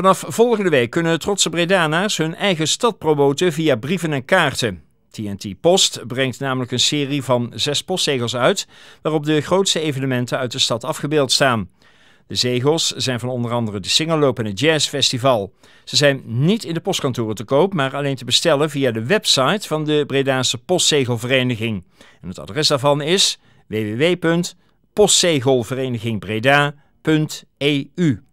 Vanaf volgende week kunnen trotse Bredana's hun eigen stad promoten via brieven en kaarten. TNT Post brengt namelijk een serie van zes postzegels uit, waarop de grootste evenementen uit de stad afgebeeld staan. De zegels zijn van onder andere de Singerloop en het Jazzfestival. Ze zijn niet in de postkantoren te koop, maar alleen te bestellen via de website van de Bredaanse Postzegelvereniging. En het adres daarvan is www.postzegelverenigingbreda.eu.